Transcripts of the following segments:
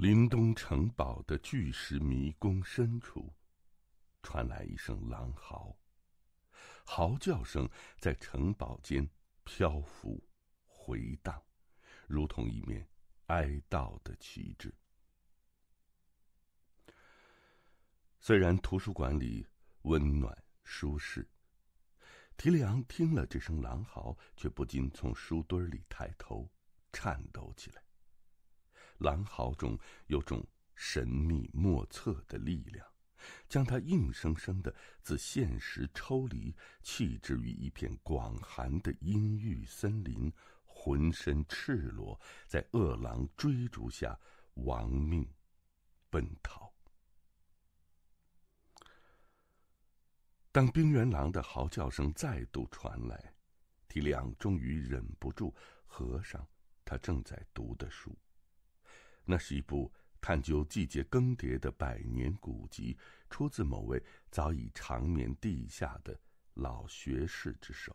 林东城堡的巨石迷宫深处，传来一声狼嚎。嚎叫声在城堡间漂浮、回荡，如同一面哀悼的旗帜。虽然图书馆里温暖舒适，提里昂听了这声狼嚎，却不禁从书堆里抬头，颤抖起来。狼嚎中有种神秘莫测的力量，将他硬生生的自现实抽离，弃置于一片广寒的阴郁森林，浑身赤裸，在饿狼追逐下亡命奔逃。当冰原狼的嚎叫声再度传来，提梁终于忍不住合上他正在读的书。那是一部探究季节更迭的百年古籍，出自某位早已长眠地下的老学士之手。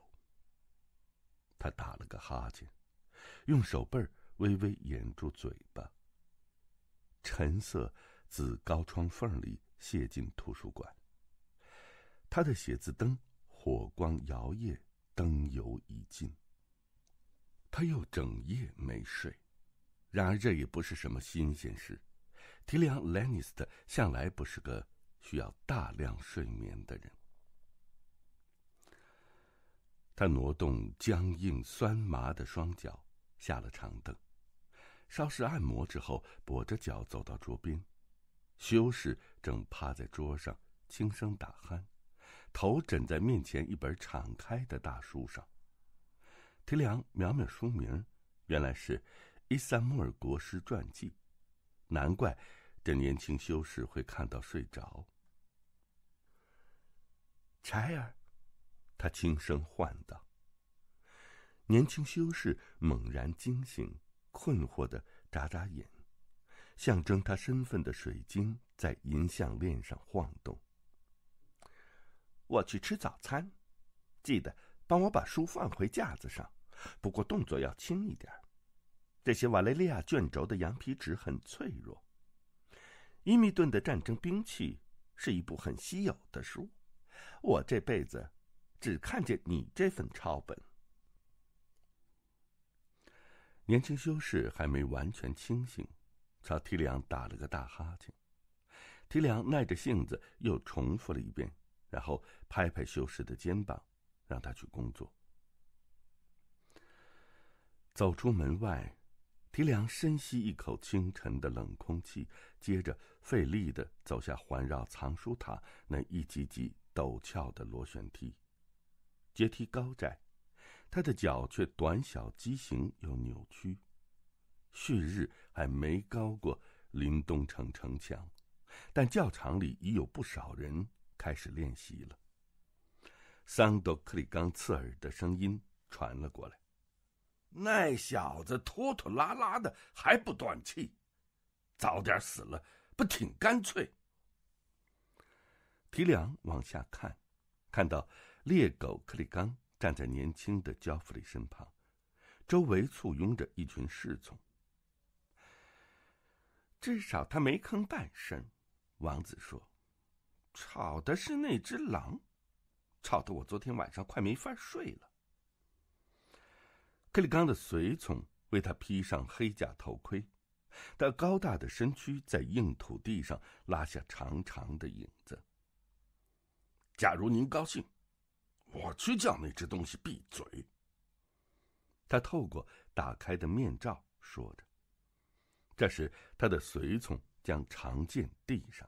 他打了个哈欠，用手背微微掩住嘴巴。晨色自高窗缝里泄进图书馆。他的写字灯火光摇曳，灯油已尽。他又整夜没睡。然而，这也不是什么新鲜事。提良·莱尼斯特向来不是个需要大量睡眠的人。他挪动僵硬酸麻的双脚，下了长凳，稍事按摩之后，跛着脚走到桌边。修士正趴在桌上轻声打鼾，头枕在面前一本敞开的大书上。提良瞄瞄书名，原来是。伊萨穆尔国师传记，难怪这年轻修士会看到睡着。柴儿，他轻声唤道。年轻修士猛然惊醒，困惑的眨眨眼，象征他身份的水晶在银项链上晃动。我去吃早餐，记得帮我把书放回架子上，不过动作要轻一点。这些瓦雷利亚卷轴的羊皮纸很脆弱，《伊密顿的战争兵器》是一部很稀有的书，我这辈子只看见你这份抄本。年轻修士还没完全清醒，朝提昂打了个大哈欠。提昂耐着性子又重复了一遍，然后拍拍修士的肩膀，让他去工作。走出门外。提良深吸一口清晨的冷空气，接着费力地走下环绕藏书塔那一级级陡峭的螺旋梯。阶梯高窄，他的脚却短小、畸形又扭曲。旭日还没高过林东城城墙，但教场里已有不少人开始练习了。桑德克里冈刺耳的声音传了过来。那小子拖拖拉拉的，还不断气，早点死了不挺干脆？提良往下看，看到猎狗克里冈站在年轻的焦弗里身旁，周围簇拥着一群侍从。至少他没吭半声，王子说：“吵的是那只狼，吵得我昨天晚上快没法睡了。”克里冈的随从为他披上黑甲头盔，他高大的身躯在硬土地上拉下长长的影子。假如您高兴，我去叫那只东西闭嘴。”他透过打开的面罩说着。这时，他的随从将长剑递上，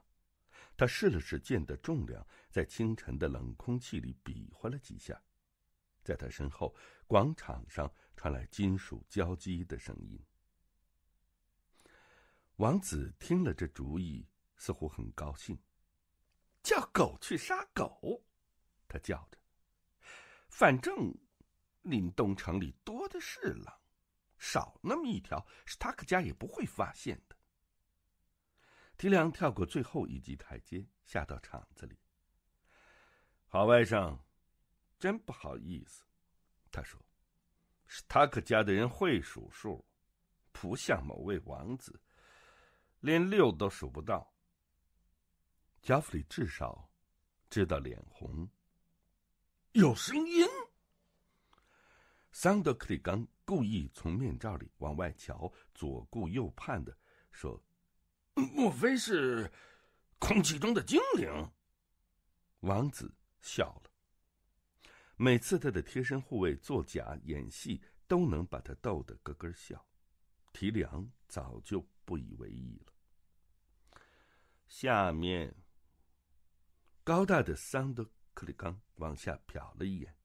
他试了试剑的重量，在清晨的冷空气里比划了几下，在他身后。广场上传来金属交击的声音。王子听了这主意，似乎很高兴，叫狗去杀狗，他叫着。反正林东城里多的是狼，少那么一条，是塔克家也不会发现的。提梁跳过最后一级台阶，下到场子里。好外甥，真不好意思。他说：“是塔克家的人会数数，不像某位王子，连六都数不到。”加弗里至少知道脸红。有声音。桑德克里冈故意从面罩里往外瞧，左顾右盼的说：“莫非是空气中的精灵？”王子笑了。每次他的贴身护卫作假演戏，都能把他逗得咯咯笑。提梁早就不以为意了。下面，高大的桑德克里冈往下瞟了一眼，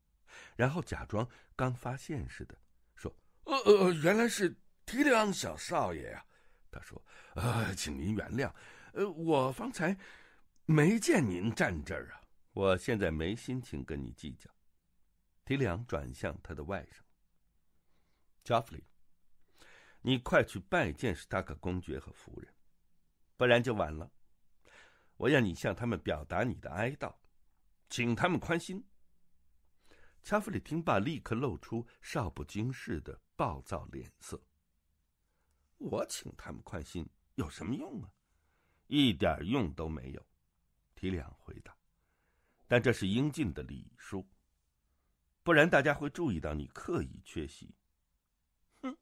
然后假装刚发现似的，说：“呃呃，原来是提梁小少爷呀。”他说：“呃，请您原谅，呃，我方才没见您站这儿啊。我现在没心情跟你计较。”提良转向他的外甥。查弗里，你快去拜见史塔克公爵和夫人，不然就晚了。我要你向他们表达你的哀悼，请他们宽心。查弗里听罢，立刻露出少不经事的暴躁脸色。我请他们宽心有什么用啊？一点用都没有。提良回答，但这是应尽的礼数。不然大家会注意到你刻意缺席。哼，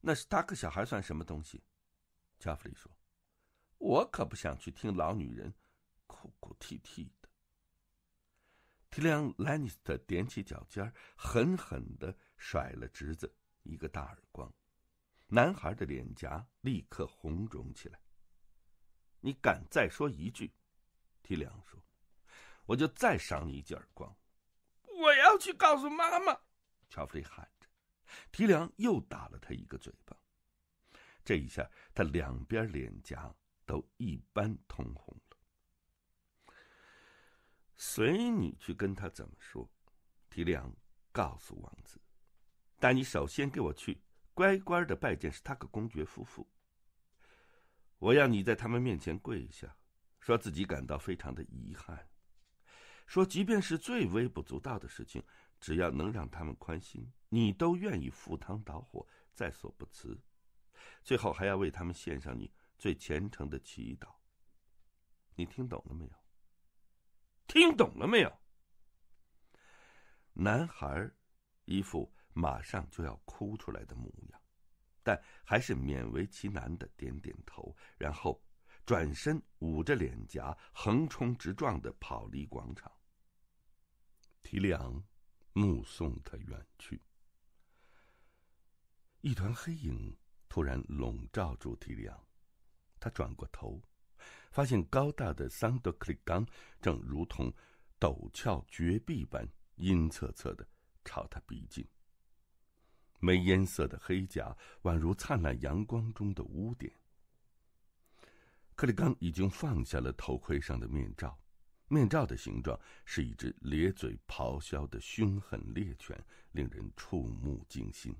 那是他个小孩算什么东西？加弗里说：“我可不想去听老女人哭哭啼啼的。”提亮莱尼斯特踮起脚尖，狠狠的甩了侄子一个大耳光，男孩的脸颊立刻红肿起来。你敢再说一句，提亮说，我就再赏你一记耳光。去告诉妈妈，乔飞喊着，提梁又打了他一个嘴巴。这一下，他两边脸颊都一般通红了。随你去跟他怎么说，提梁告诉王子，但你首先给我去乖乖的拜见斯塔克公爵夫妇。我要你在他们面前跪下，说自己感到非常的遗憾。说，即便是最微不足道的事情，只要能让他们宽心，你都愿意赴汤蹈火，在所不辞。最后还要为他们献上你最虔诚的祈祷。你听懂了没有？听懂了没有？男孩一副马上就要哭出来的模样，但还是勉为其难的点点头，然后。转身，捂着脸颊，横冲直撞地跑离广场。提里昂目送他远去。一团黑影突然笼罩住提里昂，他转过头，发现高大的桑德克里冈正如同陡峭绝壁般阴恻恻地朝他逼近。没颜色的黑甲宛如灿烂阳光中的污点。克里冈已经放下了头盔上的面罩，面罩的形状是一只咧嘴咆哮的凶狠猎犬，令人触目惊心。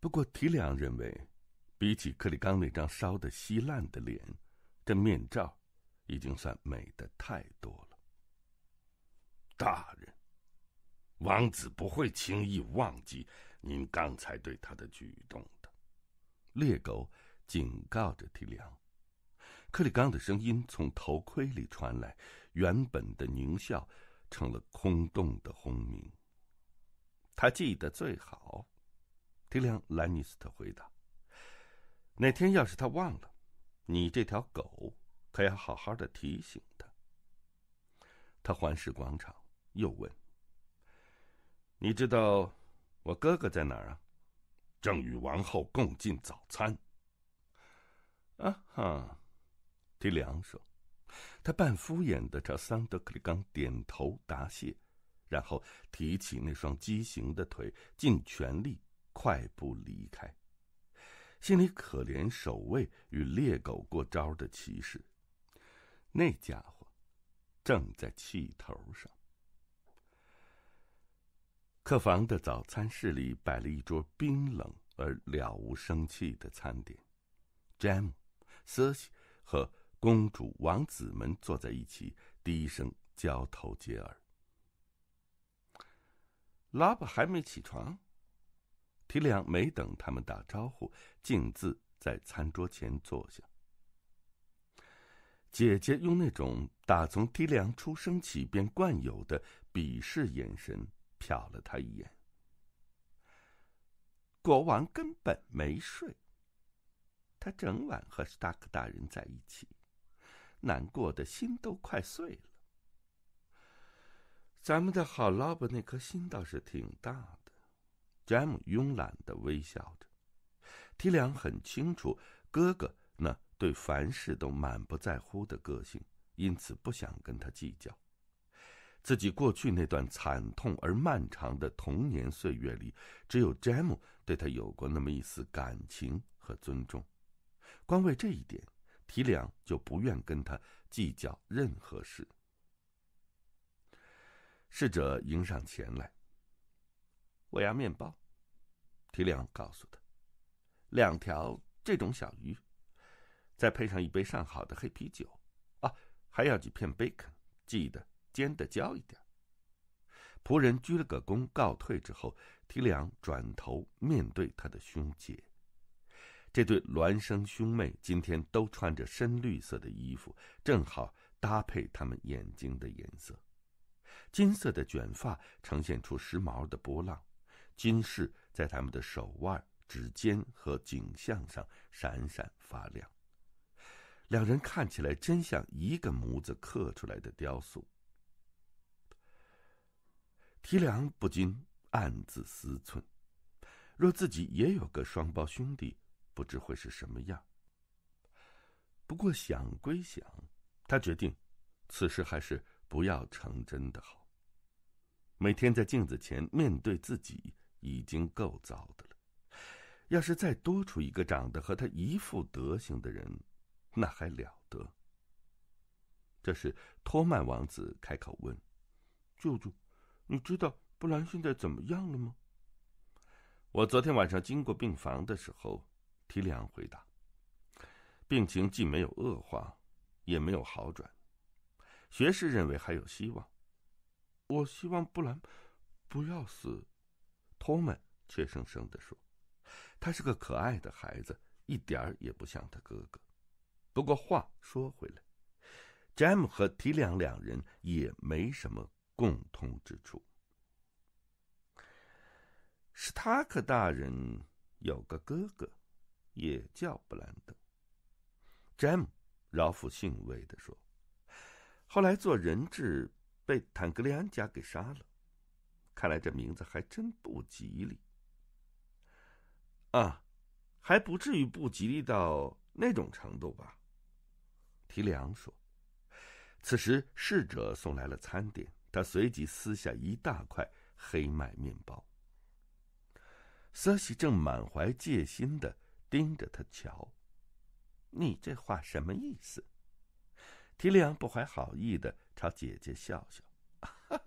不过提良认为，比起克里冈那张烧得稀烂的脸，这面罩已经算美的太多了。大人，王子不会轻易忘记您刚才对他的举动的，猎狗警告着提良。克里冈的声音从头盔里传来，原本的狞笑成了空洞的轰鸣。他记得最好，提亮兰尼斯特回答：“哪天要是他忘了，你这条狗可要好好的提醒他。”他环视广场，又问：“你知道我哥哥在哪儿啊？正与王后共进早餐。”啊哈。提两首，他半敷衍的朝桑德克里冈点头答谢，然后提起那双畸形的腿，尽全力快步离开。心里可怜守卫与猎狗过招的骑士，那家伙正在气头上。客房的早餐室里摆了一桌冰冷而了无生气的餐点。詹姆、瑟西和。”公主、王子们坐在一起，低声交头接耳。拉布还没起床。提亮没等他们打招呼，径自在餐桌前坐下。姐姐用那种打从提亮出生起便惯有的鄙视眼神瞟了他一眼。国王根本没睡，他整晚和斯塔克大人在一起。难过的心都快碎了。咱们的好老板那颗心倒是挺大的。詹姆慵懒的微笑着，提良很清楚哥哥那对凡事都满不在乎的个性，因此不想跟他计较。自己过去那段惨痛而漫长的童年岁月里，只有詹姆对他有过那么一丝感情和尊重，光为这一点。提梁就不愿跟他计较任何事。侍者迎上前来。我要面包，提良告诉他，两条这种小鱼，再配上一杯上好的黑啤酒，啊，还要几片 bacon，记得煎的焦一点。仆人鞠了个躬告退之后，提梁转头面对他的兄姐。这对孪生兄妹今天都穿着深绿色的衣服，正好搭配他们眼睛的颜色。金色的卷发呈现出时髦的波浪，金饰在他们的手腕、指尖和颈项上闪闪发亮。两人看起来真像一个模子刻出来的雕塑。提梁不禁暗自思忖：若自己也有个双胞兄弟，不知会是什么样。不过想归想，他决定，此事还是不要成真的好。每天在镜子前面对自己已经够糟的了，要是再多出一个长得和他一副德行的人，那还了得？这时，托曼王子开口问：“舅舅，你知道布兰现在怎么样了吗？”我昨天晚上经过病房的时候。提良回答：“病情既没有恶化，也没有好转。学士认为还有希望。我希望布兰不要死。”托门怯生生的说：“他是个可爱的孩子，一点儿也不像他哥哥。不过话说回来，詹姆和提良昂两人也没什么共通之处。史塔克大人有个哥哥。”也叫布兰登。詹姆饶富兴味地说：“后来做人质被坦格利安家给杀了，看来这名字还真不吉利。”啊，还不至于不吉利到那种程度吧？提利昂说。此时侍者送来了餐点，他随即撕下一大块黑麦面包。瑟西正满怀戒心的。盯着他瞧，你这话什么意思？提里昂不怀好意的朝姐姐笑笑，哈哈，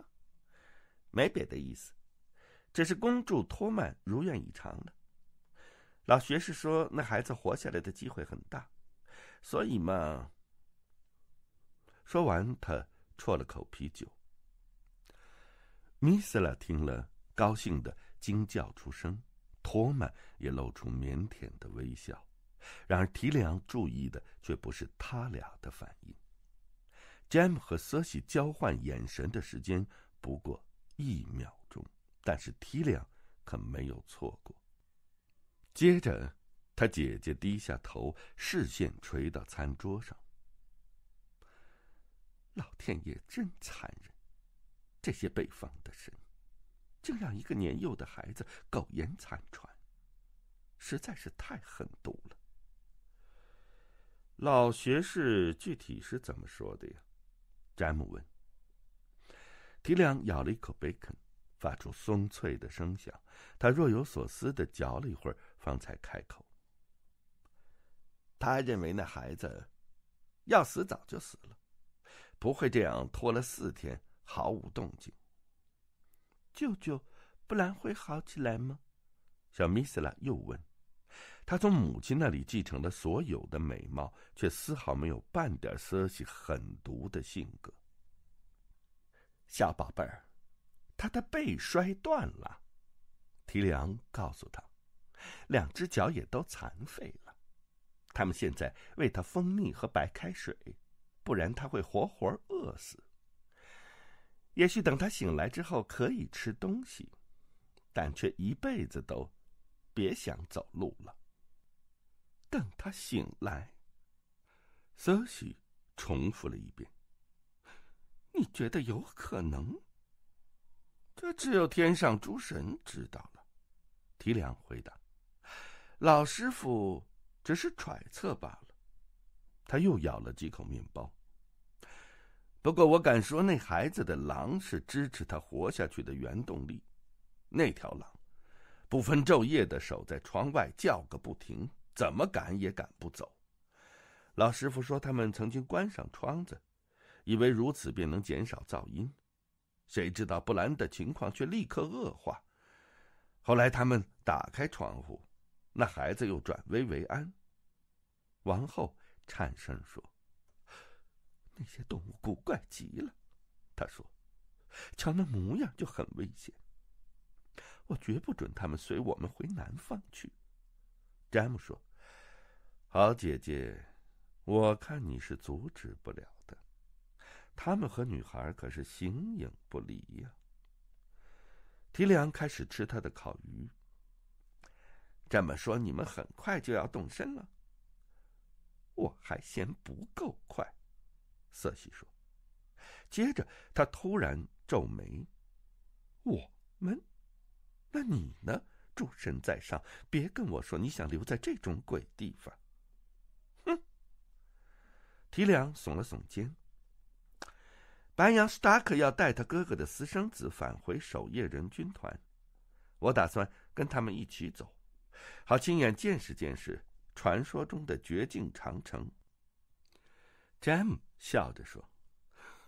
没别的意思，只是公主托曼如愿以偿了。老学士说那孩子活下来的机会很大，所以嘛。说完，他啜了口啤酒。米斯拉听了，高兴的惊叫出声。托曼也露出腼腆的微笑，然而提里昂注意的却不是他俩的反应。詹姆和瑟西交换眼神的时间不过一秒钟，但是提里昂可没有错过。接着，他姐姐低下头，视线垂到餐桌上。老天爷真残忍，这些北方的神！竟让一个年幼的孩子苟延残喘，实在是太狠毒了。老学士具体是怎么说的呀？詹姆问。提亮咬了一口贝肯，发出松脆的声响。他若有所思的嚼了一会儿，方才开口。他认为那孩子要死早就死了，不会这样拖了四天毫无动静。舅舅，不然会好起来吗？小米斯拉又问。他从母亲那里继承了所有的美貌，却丝毫没有半点斯西狠毒的性格。小宝贝儿，他的背摔断了，提梁告诉他，两只脚也都残废了。他们现在喂他蜂蜜和白开水，不然他会活活饿死。也许等他醒来之后可以吃东西，但却一辈子都别想走路了。等他醒来，苏西重复了一遍：“你觉得有可能？”这只有天上诸神知道了。提良回答：“老师傅只是揣测罢了。”他又咬了几口面包。不过，我敢说，那孩子的狼是支持他活下去的原动力。那条狼不分昼夜的守在窗外，叫个不停，怎么赶也赶不走。老师傅说，他们曾经关上窗子，以为如此便能减少噪音，谁知道布兰的情况却立刻恶化。后来他们打开窗户，那孩子又转危为安。王后颤声说。那些动物古怪极了，他说：“瞧那模样就很危险。”我绝不准他们随我们回南方去。”詹姆说：“好姐姐，我看你是阻止不了的。他们和女孩可是形影不离呀。”提梁开始吃他的烤鱼。这么说，你们很快就要动身了？我还嫌不够快。瑟西说：“接着，他突然皱眉。我们，那你呢？诸神在上，别跟我说你想留在这种鬼地方！哼。”提梁耸了耸肩。白羊 Stark 要带他哥哥的私生子返回守夜人军团，我打算跟他们一起走，好亲眼见识见识传说中的绝境长城。詹姆。笑着说：“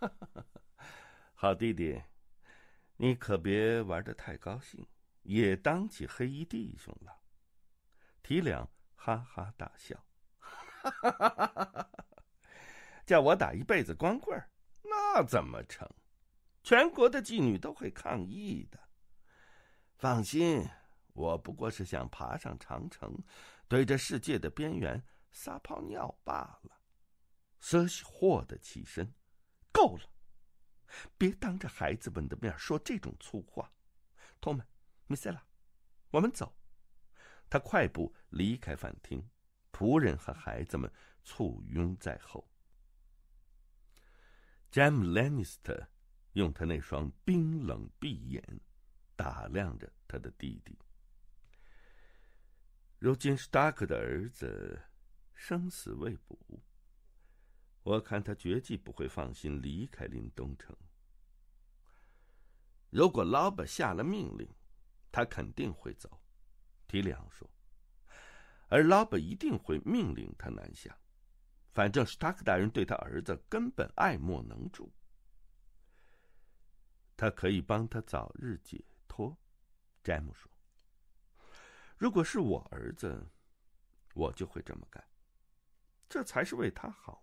哈哈哈，好弟弟，你可别玩的太高兴，也当起黑衣弟兄了。”提两哈哈大笑：“哈哈哈哈哈！叫我打一辈子光棍那怎么成？全国的妓女都会抗议的。放心，我不过是想爬上长城，对着世界的边缘撒泡尿罢了。”瑟西霍的起身，够了，别当着孩子们的面说这种粗话。托们，米塞拉，我们走。他快步离开饭厅，仆人和孩子们簇拥在后。詹姆·兰尼斯特用他那双冰冷闭眼打量着他的弟弟。如今，史塔克的儿子生死未卜。我看他绝技不会放心离开林东城。如果老板下了命令，他肯定会走。提良说，而老板一定会命令他南下。反正史塔克大人对他儿子根本爱莫能助，他可以帮他早日解脱。詹姆说：“如果是我儿子，我就会这么干，这才是为他好。”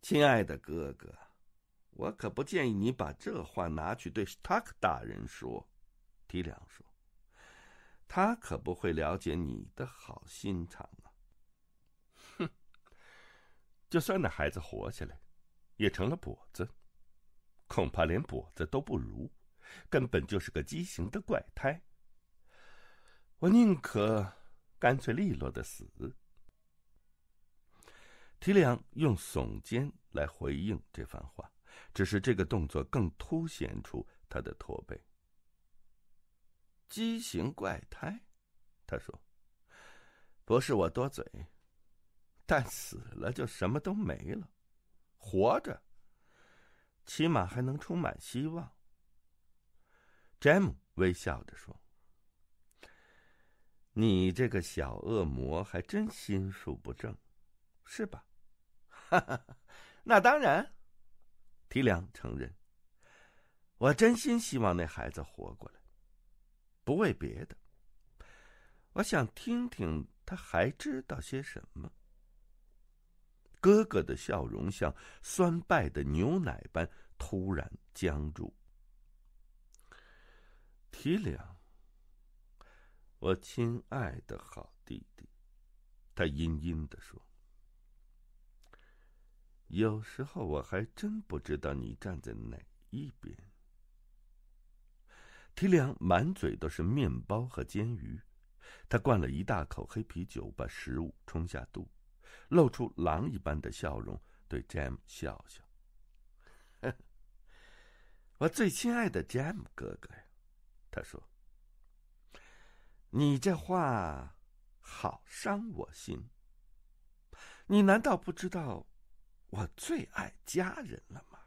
亲爱的哥哥，我可不建议你把这话拿去对斯塔克大人说。提良说：“他可不会了解你的好心肠啊。”哼，就算那孩子活下来，也成了跛子，恐怕连跛子都不如，根本就是个畸形的怪胎。我宁可干脆利落的死。提里昂用耸肩来回应这番话，只是这个动作更凸显出他的驼背。畸形怪胎，他说：“不是我多嘴，但死了就什么都没了，活着，起码还能充满希望。”詹姆微笑着说：“你这个小恶魔还真心术不正。”是吧？哈哈，那当然。提良承认，我真心希望那孩子活过来，不为别的，我想听听他还知道些什么。哥哥的笑容像酸败的牛奶般突然僵住。提梁，我亲爱的好弟弟，他阴阴的说。有时候我还真不知道你站在哪一边。提良满嘴都是面包和煎鱼，他灌了一大口黑啤酒，把食物冲下肚，露出狼一般的笑容，对 Jam 笑笑：“我最亲爱的 Jam 哥哥呀。”他说：“你这话，好伤我心。你难道不知道？”我最爱家人了吗？